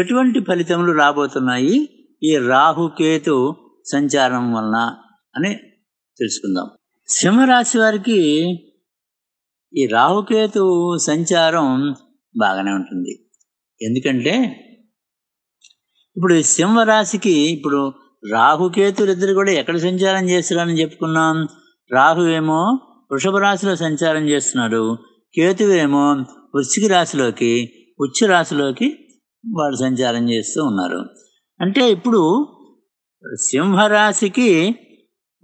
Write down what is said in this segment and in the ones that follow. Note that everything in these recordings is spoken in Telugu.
ఎటువంటి ఫలితములు రాబోతున్నాయి ఈ రాహుకేతు సంచారం వలన అని తెలుసుకుందాం సింహరాశి వారికి ఈ రాహుకేతు సంచారం బాగానే ఉంటుంది ఎందుకంటే ఇప్పుడు సింహరాశికి ఇప్పుడు రాహుకేతులు ఇద్దరు కూడా ఎక్కడ సంచారం చేస్తున్నారని చెప్పుకున్నాం రాహు ఏమో వృషభ రాశిలో సంచారం చేస్తున్నాడు కేతువేమో వృశ్చిక రాశిలోకి ఉచ్చ రాశిలోకి వాళ్ళు సంచారం చేస్తూ ఉన్నారు అంటే ఇప్పుడు సింహరాశికి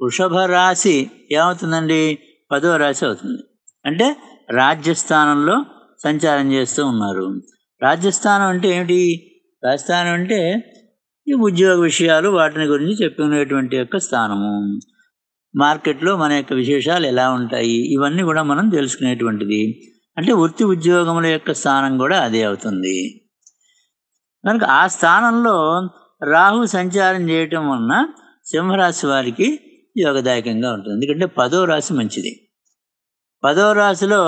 వృషభ రాశి ఏమవుతుందండి పదో రాశి అవుతుంది అంటే రాజ్యస్థానంలో సంచారం చేస్తూ ఉన్నారు రాజ్యస్థానం అంటే ఏమిటి రాజస్థానం అంటే ఈ ఉద్యోగ విషయాలు వాటిని గురించి చెప్పుకునేటువంటి యొక్క స్థానము మార్కెట్లో మన యొక్క విశేషాలు ఎలా ఉంటాయి ఇవన్నీ కూడా మనం తెలుసుకునేటువంటిది అంటే వృత్తి ఉద్యోగముల యొక్క స్థానం కూడా అదే అవుతుంది కనుక ఆ స్థానంలో రాహు సంచారం చేయటం వలన సింహరాశి వారికి యోగదాయకంగా ఉంటుంది ఎందుకంటే పదో రాశి మంచిది పదో రాశిలో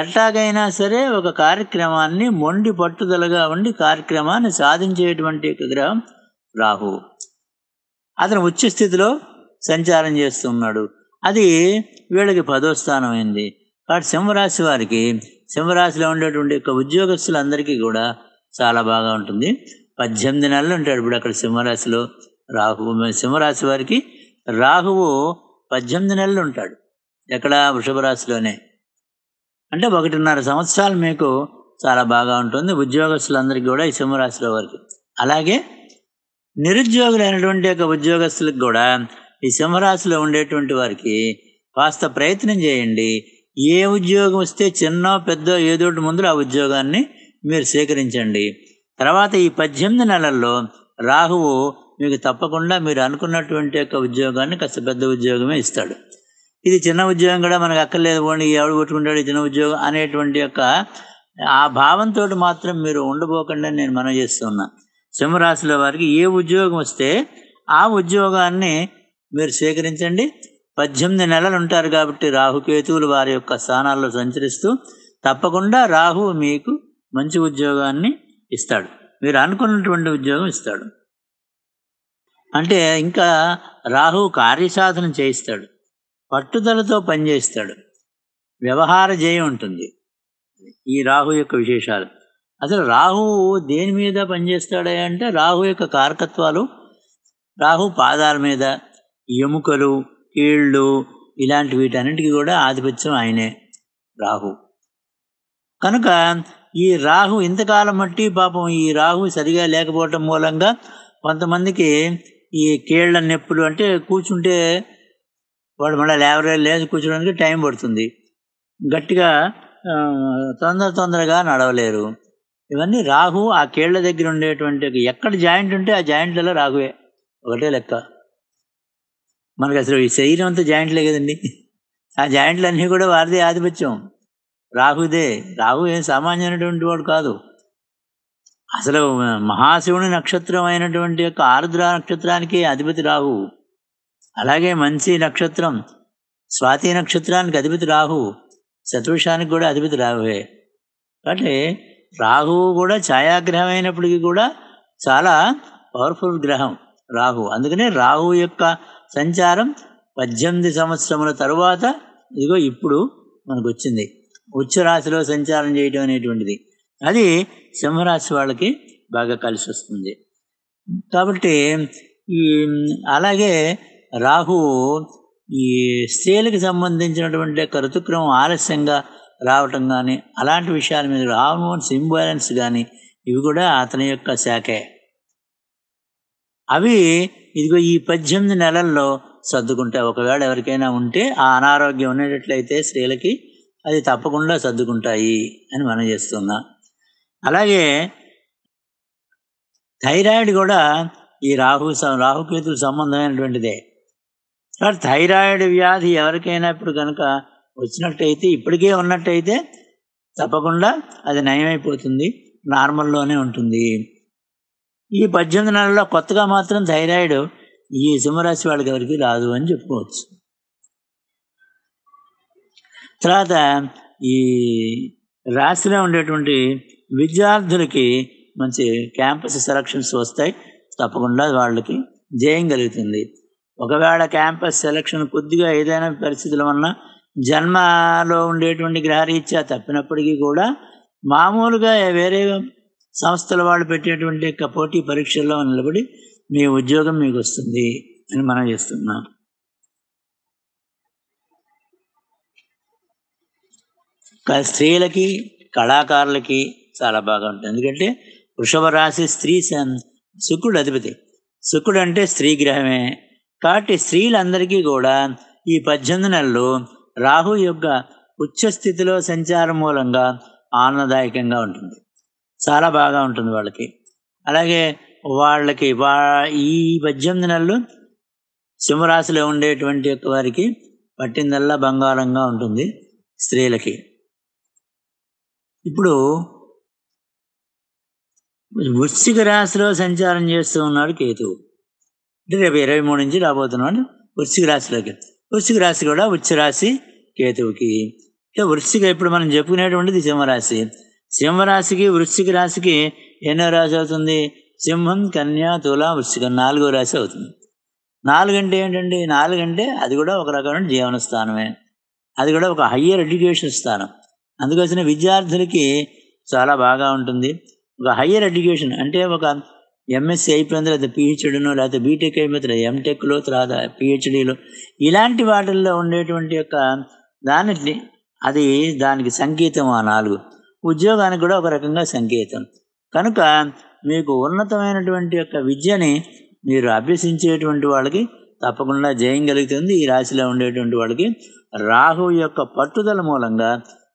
ఎట్లాగైనా సరే ఒక కార్యక్రమాన్ని మొండి పట్టుదలగా ఉండి కార్యక్రమాన్ని సాధించేటువంటి గ్రహం రాహు అతను ఉచ్చ స్థితిలో సంచారం చేస్తున్నాడు అది వీళ్ళకి పదో స్థానం అయింది కాబట్టి సింహరాశి వారికి సింహరాశిలో ఉండేటువంటి యొక్క ఉద్యోగస్తులందరికీ కూడా చాలా బాగా ఉంటుంది పద్దెనిమిది నెలలు ఉంటాడు ఇప్పుడు అక్కడ సింహరాశిలో రాహువు సింహరాశి వారికి రాహువు పద్దెనిమిది నెలలు ఉంటాడు ఎక్కడ వృషభ రాశిలోనే అంటే ఒకటిన్నర సంవత్సరాలు మీకు చాలా బాగా ఉంటుంది ఉద్యోగస్తులందరికీ కూడా ఈ సింహరాశిలో వారికి అలాగే నిరుద్యోగులైనటువంటి యొక్క ఉద్యోగస్తులకు కూడా ఈ సింహరాశిలో ఉండేటువంటి వారికి కాస్త ప్రయత్నం చేయండి ఏ ఉద్యోగం వస్తే చిన్నో పెద్ద ఏదోటి ముందు ఆ ఉద్యోగాన్ని మీరు స్వీకరించండి తర్వాత ఈ పద్దెనిమిది నెలల్లో రాహువు మీకు తప్పకుండా మీరు అనుకున్నటువంటి యొక్క ఉద్యోగాన్ని కాస్త పెద్ద ఉద్యోగమే ఇస్తాడు ఇది చిన్న ఉద్యోగం కూడా మనకు అక్కర్లేదు పోండి ఎవడు కొట్టుకుంటాడు చిన్న ఉద్యోగం అనేటువంటి యొక్క ఆ భావంతో మాత్రం మీరు ఉండబోకుండా నేను మనం చేస్తున్నా సింహరాశిలో వారికి ఏ ఉద్యోగం వస్తే ఆ ఉద్యోగాన్ని మీరు స్వీకరించండి పద్దెనిమిది నెలలు ఉంటారు కాబట్టి రాహుకేతువులు వారి యొక్క స్థానాల్లో సంచరిస్తూ తప్పకుండా రాహు మీకు మంచి ఉద్యోగాన్ని ఇస్తాడు మీరు అనుకున్నటువంటి ఉద్యోగం ఇస్తాడు అంటే ఇంకా రాహు కార్యసాధన చేయిస్తాడు పట్టుదలతో పనిచేస్తాడు వ్యవహార జయం ఉంటుంది ఈ రాహు యొక్క విశేషాలు అసలు రాహు దేని మీద పనిచేస్తాడే అంటే రాహు యొక్క కారకత్వాలు రాహు పాదాల మీద ఎముకలు కీళ్ళు ఇలాంటి వీటన్నిటికీ కూడా ఆధిపత్యం ఆయనే రాహు కనుక ఈ రాహు ఇంతకాలం మట్టి పాపం ఈ రాహు సరిగా లేకపోవటం మూలంగా కొంతమందికి ఈ కీళ్ల నొప్పులు అంటే కూర్చుంటే వాడు మళ్ళీ లేవరే లేచి కూర్చోడానికి టైం పడుతుంది గట్టిగా తొందర తొందరగా నడవలేరు ఇవన్నీ రాహు ఆ కీళ్ళ దగ్గర ఉండేటువంటి ఎక్కడ జాయింట్ ఉంటే ఆ జాయింట్లలో రాహువే ఒకటే లెక్క మనకు అసలు ఈ శరీరం అంతా జాయింట్లే కదండి ఆ జాయింట్లు అన్నీ కూడా వారిదే ఆధిపత్యం రాహుదే రాహు ఏం సామాన్యమైనటువంటి వాడు కాదు అసలు మహాశివుని నక్షత్రం అయినటువంటి యొక్క ఆరుద్ర నక్షత్రానికి అధిపతి రాహు అలాగే మంచి నక్షత్రం స్వాతి నక్షత్రానికి అధిపతి రాహు శత్రుషానికి కూడా అధిపతి రాహువే కాబట్టి రాహువు కూడా ఛాయాగ్రహం అయినప్పటికీ కూడా చాలా పవర్ఫుల్ గ్రహం రాహు అందుకనే రాహు యొక్క సంచారం పద్దెనిమిది సంవత్సరముల తరువాత ఇదిగో ఇప్పుడు మనకు వచ్చింది ఉచ్చరాశిలో సంచారం చేయడం అనేటువంటిది అది సింహరాశి వాళ్ళకి బాగా కలిసి వస్తుంది కాబట్టి ఈ అలాగే రాహు ఈ స్త్రీలకు సంబంధించినటువంటి యొక్క ఋతుక్రమం ఆలస్యంగా రావటం కానీ అలాంటి విషయాల మీద హార్మోన్స్ ఇంబ్యాలెన్స్ కానీ ఇవి కూడా అతని యొక్క శాఖే అవి ఇదిగో ఈ పద్దెనిమిది నెలల్లో సర్దుకుంటాయి ఒకవేళ ఎవరికైనా ఉంటే ఆ అనారోగ్యం ఉండేటట్లయితే స్త్రీలకి అది తప్పకుండా సర్దుకుంటాయి అని మనం చేస్తున్నాం అలాగే థైరాయిడ్ కూడా ఈ రాహు రాహుకేతుల సంబంధమైనటువంటిదే కాబట్టి థైరాయిడ్ వ్యాధి ఎవరికైనా ఇప్పుడు కనుక వచ్చినట్టయితే ఇప్పటికే ఉన్నట్టయితే తప్పకుండా అది నయమైపోతుంది నార్మల్లోనే ఉంటుంది ఈ పద్దెనిమిది నెలల్లో కొత్తగా మాత్రం థైరాయిడ్ ఈ సింహరాశి వాళ్ళకి ఎవరికి రాదు అని చెప్పుకోవచ్చు తర్వాత ఈ రాసిన ఉండేటువంటి విద్యార్థులకి మంచి క్యాంపస్ సెలక్షన్స్ వస్తాయి తప్పకుండా వాళ్ళకి జయం కలుగుతుంది ఒకవేళ క్యాంపస్ సెలక్షన్ కొద్దిగా ఏదైనా పరిస్థితుల వలన జన్మలో ఉండేటువంటి గ్రహరీత్యా తప్పినప్పటికీ కూడా మామూలుగా వేరే సంస్థల వాళ్ళు పెట్టేటువంటి పోటీ పరీక్షల్లో నిలబడి మీ ఉద్యోగం మీకు వస్తుంది అని మనం చేస్తున్నాం కానీ స్త్రీలకి కళాకారులకి చాలా బాగా ఉంటుంది ఎందుకంటే వృషభ రాశి స్త్రీ శుక్రుడు అధిపతి శుక్రుడు అంటే స్త్రీ గ్రహమే కాబట్టి స్త్రీలందరికీ కూడా ఈ పద్దెనిమిది నెలలు రాహు యొక్క ఉచ్చస్థితిలో సంచారం మూలంగా ఆనందదాయకంగా ఉంటుంది చాలా బాగా ఉంటుంది వాళ్ళకి అలాగే వాళ్ళకి వా ఈ పద్దెనిమిది నెలలు సింహరాశిలో ఉండేటువంటి వారికి పట్టిందల్లా బంగారంగా ఉంటుంది స్త్రీలకి ఇప్పుడు వృశ్చిక రాశిలో సంచారం చేస్తూ ఉన్నాడు కేతు అంటే రేపు ఇరవై మూడు నుంచి రాబోతున్నాడు వృశ్చిక రాశిలోకి వృశ్చిక రాశి కూడా వృక్షరాశి కేతువుకి ఇక వృశ్చిక ఇప్పుడు మనం చెప్పుకునేటువంటిది సింహరాశి సింహరాశికి వృశ్చిక రాశికి ఎన్నో రాశి అవుతుంది సింహం కన్యా తుల వృశ్చిక నాలుగో రాశి అవుతుంది నాలుగంటే ఏంటండి నాలుగంటే అది కూడా ఒక రకమైన జీవన స్థానమే అది కూడా ఒక హయ్యర్ ఎడ్యుకేషన్ స్థానం అందుకోసం విద్యార్థులకి చాలా బాగా ఉంటుంది ఒక హయ్యర్ ఎడ్యుకేషన్ అంటే ఒక ఎంఎస్సీ అయిపోయిన తర్వాత పిహెచ్డీను లేకపోతే బీటెక్ అయిపోయిన తర్వాత ఎంటెక్లో తర్వాత పిహెచ్డీలో ఇలాంటి వాటిల్లో ఉండేటువంటి యొక్క దానికి అది దానికి సంకేతం ఆ నాలుగు ఉద్యోగానికి కూడా ఒక రకంగా సంకేతం కనుక మీకు ఉన్నతమైనటువంటి యొక్క విద్యని మీరు అభ్యసించేటువంటి వాళ్ళకి తప్పకుండా జయం కలుగుతుంది ఈ రాశిలో ఉండేటువంటి వాళ్ళకి రాహు యొక్క పట్టుదల మూలంగా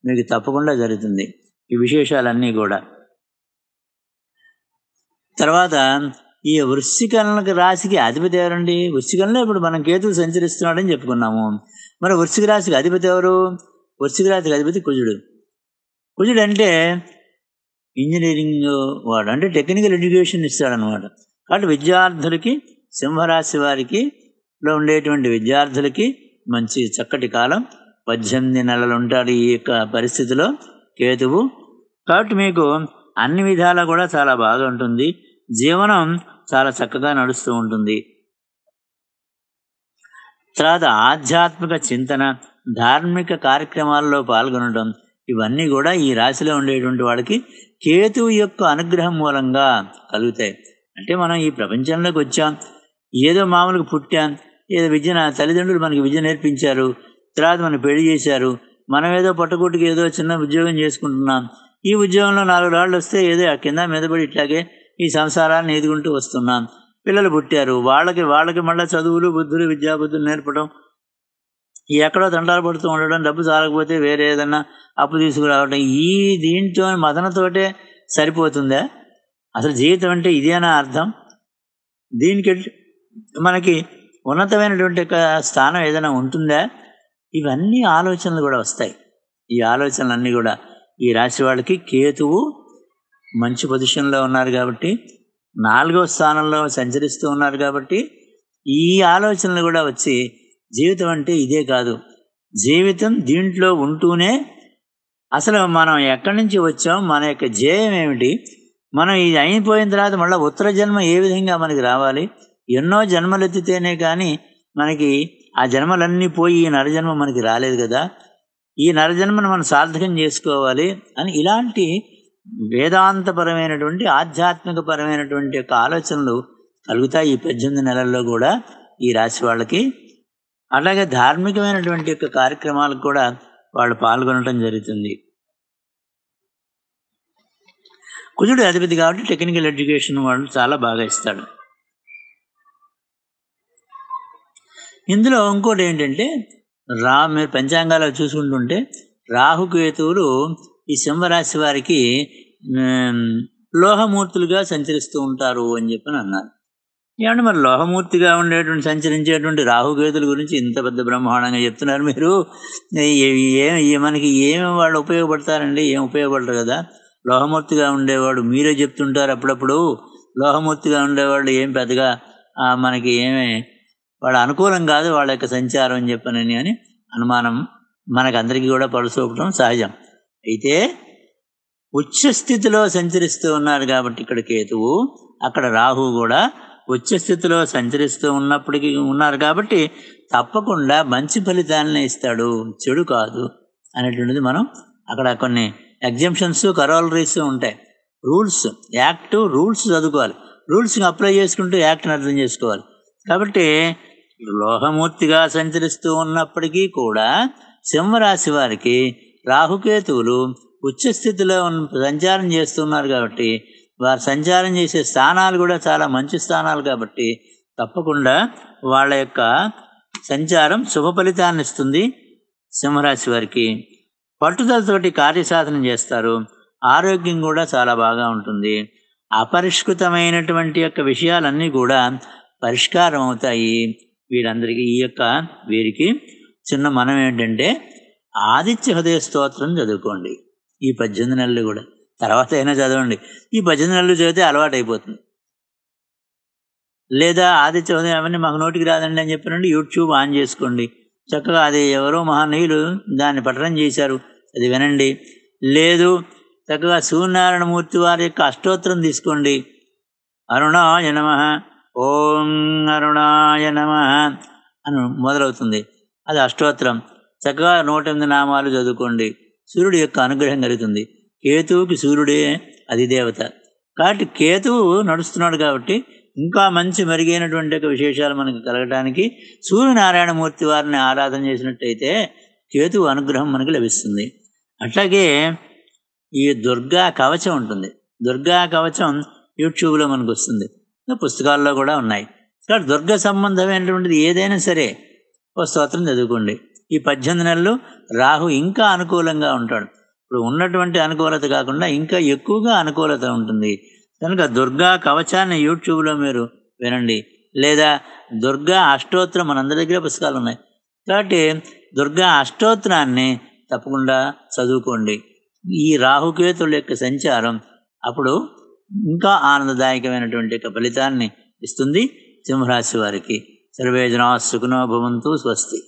మీకు తప్పకుండా జరుగుతుంది ఈ విశేషాలన్నీ కూడా తర్వాత ఈ వృశ్చికలకు రాశికి అధిపతి ఎవరండి వృశ్చికంలో ఇప్పుడు మనం కేతులు సంచరిస్తున్నాడని చెప్పుకున్నాము మరి వృశ్చిక రాశికి అధిపతి ఎవరు వృశ్చిక రాశికి అధిపతి కుజుడు కుజుడు అంటే ఇంజనీరింగ్ వాడు అంటే టెక్నికల్ ఎడ్యుకేషన్ ఇస్తాడనమాట కాబట్టి విద్యార్థులకి సింహరాశి వారికి లో ఉండేటువంటి విద్యార్థులకి మంచి చక్కటి కాలం పద్దెనిమిది నెలలు ఉంటాడు ఈ యొక్క పరిస్థితిలో కేతువు కాబట్టి మీకు అన్ని విధాలా కూడా చాలా బాగా ఉంటుంది జీవనం చాలా చక్కగా నడుస్తూ ఉంటుంది తర్వాత ఆధ్యాత్మిక చింతన ధార్మిక కార్యక్రమాల్లో పాల్గొనడం ఇవన్నీ కూడా ఈ రాశిలో ఉండేటువంటి వాడికి కేతువు యొక్క అనుగ్రహం మూలంగా కలుగుతాయి అంటే మనం ఈ ప్రపంచంలోకి వచ్చాం ఏదో మామూలుగా పుట్టాం ఏదో విద్య తల్లిదండ్రులు మనకి విద్య నేర్పించారు తర్వాత మనం పెళ్లి చేశారు మనం ఏదో పట్టుకుట్టుకు ఏదో చిన్న ఉద్యోగం చేసుకుంటున్నాం ఈ ఉద్యోగంలో నాలుగు రాళ్ళు వస్తే ఏదో ఆ కింద మీదపడి ఇట్లాగే ఈ సంసారాన్ని ఎదుగుంటూ వస్తున్నాం పిల్లలు పుట్టారు వాళ్ళకి వాళ్ళకి మళ్ళీ చదువులు బుద్ధులు విద్యాబుద్ధులు నేర్పడం ఎక్కడో దండాలు పడుతూ ఉండడం డబ్బు చాలకపోతే వేరే ఏదన్నా అప్పు తీసుకురావడం ఈ దీంతో మదనతోటే సరిపోతుందా అసలు జీవితం అంటే ఇదేనా అర్థం దీనికి మనకి ఉన్నతమైనటువంటి స్థానం ఏదైనా ఉంటుందా ఇవన్నీ ఆలోచనలు కూడా వస్తాయి ఈ ఆలోచనలన్నీ కూడా ఈ రాశి వాళ్ళకి కేతువు మంచి పొజిషన్లో ఉన్నారు కాబట్టి నాలుగో స్థానంలో సంచరిస్తూ ఉన్నారు కాబట్టి ఈ ఆలోచనలు కూడా వచ్చి జీవితం అంటే ఇదే కాదు జీవితం దీంట్లో ఉంటూనే అసలు మనం ఎక్కడి నుంచి వచ్చాం మన యొక్క జయం ఏమిటి మనం ఇది అయిపోయిన తర్వాత మళ్ళీ ఉత్తర జన్మ ఏ విధంగా మనకి రావాలి ఎన్నో జన్మలు ఎత్తితేనే కానీ మనకి ఆ జన్మలన్నీ పోయి ఈ నరజన్మ మనకి రాలేదు కదా ఈ నరజన్మను మనం సార్థకం చేసుకోవాలి అని ఇలాంటి వేదాంతపరమైనటువంటి ఆధ్యాత్మికపరమైనటువంటి యొక్క ఆలోచనలు కలుగుతాయి ఈ పద్దెనిమిది నెలల్లో కూడా ఈ రాశి వాళ్ళకి అలాగే ధార్మికమైనటువంటి యొక్క కార్యక్రమాలకు కూడా వాళ్ళు పాల్గొనడం జరుగుతుంది కుజుడు అధిపతి కాబట్టి టెక్నికల్ ఎడ్యుకేషన్ వాళ్ళు చాలా బాగా ఇస్తాడు ఇందులో ఇంకోటి ఏంటంటే రా మీరు పంచాంగాలు చూసుకుంటుంటే రాహుకేతువులు ఈ సింహరాశి వారికి లోహమూర్తులుగా సంచరిస్తూ ఉంటారు అని చెప్పి అన్నారు ఏమంటే మరి లోహమూర్తిగా ఉండేటువంటి సంచరించేటువంటి రాహుకేతుల గురించి ఇంత పెద్ద బ్రహ్మాండంగా చెప్తున్నారు మీరు ఏ మనకి ఏమి వాళ్ళు ఉపయోగపడతారండి ఏం ఉపయోగపడరు కదా లోహమూర్తిగా ఉండేవాడు మీరే చెప్తుంటారు అప్పుడప్పుడు లోహమూర్తిగా ఉండేవాళ్ళు ఏం పెద్దగా మనకి ఏమి వాళ్ళ అనుకూలం కాదు వాళ్ళ యొక్క సంచారం అని చెప్పనని అని అనుమానం మనకందరికీ కూడా పరుసూపటం సహజం అయితే ఉచ్చస్థితిలో సంచరిస్తూ ఉన్నారు కాబట్టి ఇక్కడ కేతువు అక్కడ రాహు కూడా ఉచ్చస్థితిలో సంచరిస్తూ ఉన్నప్పటికీ ఉన్నారు కాబట్టి తప్పకుండా మంచి ఫలితాలనే ఇస్తాడు చెడు కాదు అనేటువంటిది మనం అక్కడ కొన్ని ఎగ్జంప్షన్స్ కరోలరీస్ ఉంటాయి రూల్స్ యాక్ట్ రూల్స్ చదువుకోవాలి రూల్స్ని అప్లై చేసుకుంటూ యాక్ట్ని అర్థం చేసుకోవాలి కాబట్టి లోహమూర్తిగా సంచరిస్తూ ఉన్నప్పటికీ కూడా సింహరాశి వారికి రాహుకేతువులు ఉచ్చస్థితిలో సంచారం చేస్తున్నారు కాబట్టి వారు సంచారం చేసే స్థానాలు కూడా చాలా మంచి స్థానాలు కాబట్టి తప్పకుండా వాళ్ళ యొక్క సంచారం శుభ ఫలితాన్ని ఇస్తుంది సింహరాశి వారికి పట్టుదలతోటి కార్యసాధన చేస్తారు ఆరోగ్యం కూడా చాలా బాగా ఉంటుంది అపరిష్కృతమైనటువంటి యొక్క విషయాలన్నీ కూడా పరిష్కారం అవుతాయి వీరందరికీ ఈ యొక్క వీరికి చిన్న మనం ఏంటంటే ఆదిత్య హృదయ స్తోత్రం చదువుకోండి ఈ పద్దెనిమిది నెలలు కూడా తర్వాత అయినా చదవండి ఈ పద్దెనిమిది నెలలు చదివితే అలవాటు అయిపోతుంది లేదా ఆదిత్య హృదయం అవన్నీ మాకు నోటికి రాదండి అని చెప్పినండి యూట్యూబ్ ఆన్ చేసుకోండి చక్కగా అది ఎవరో మహానీయులు దాన్ని పఠనం చేశారు అది వినండి లేదు చక్కగా సూర్యనారాయణమూర్తి వారి యొక్క అష్టోత్తరం తీసుకోండి అరుణ జనమహ ఓం అరుణాయ నమ అని మొదలవుతుంది అది అష్టోత్తరం చక్కగా నూట ఎనిమిది నామాలు చదువుకోండి సూర్యుడి యొక్క అనుగ్రహం కలుగుతుంది కేతువుకి సూర్యుడే అది దేవత కాబట్టి కేతువు నడుస్తున్నాడు కాబట్టి ఇంకా మంచి మెరుగైనటువంటి యొక్క విశేషాలు మనకు కలగడానికి సూర్యనారాయణమూర్తి వారిని ఆరాధన చేసినట్టయితే కేతువు అనుగ్రహం మనకు లభిస్తుంది అట్లాగే ఈ దుర్గా కవచం ఉంటుంది దుర్గా కవచం యూట్యూబ్లో మనకు వస్తుంది పుస్తకాల్లో కూడా ఉన్నాయి కాబట్టి దుర్గ సంబంధమైనటువంటిది ఏదైనా సరే ఓ స్తోత్రం చదువుకోండి ఈ పద్దెనిమిది నెలలు రాహు ఇంకా అనుకూలంగా ఉంటాడు ఇప్పుడు ఉన్నటువంటి అనుకూలత కాకుండా ఇంకా ఎక్కువగా అనుకూలత ఉంటుంది కనుక దుర్గా కవచాన్ని యూట్యూబ్లో మీరు వినండి లేదా దుర్గా అష్టోత్తరం మనందరి దగ్గర పుస్తకాలు ఉన్నాయి కాబట్టి దుర్గా అష్టోత్తరాన్ని తప్పకుండా చదువుకోండి ఈ రాహుకేతుల యొక్క సంచారం అప్పుడు ఇంకా ఆనందదాయకమైనటువంటి యొక్క ఫలితాన్ని ఇస్తుంది సింహరాశి వారికి సర్వేజనా సుఖనో భవంతు స్వస్తి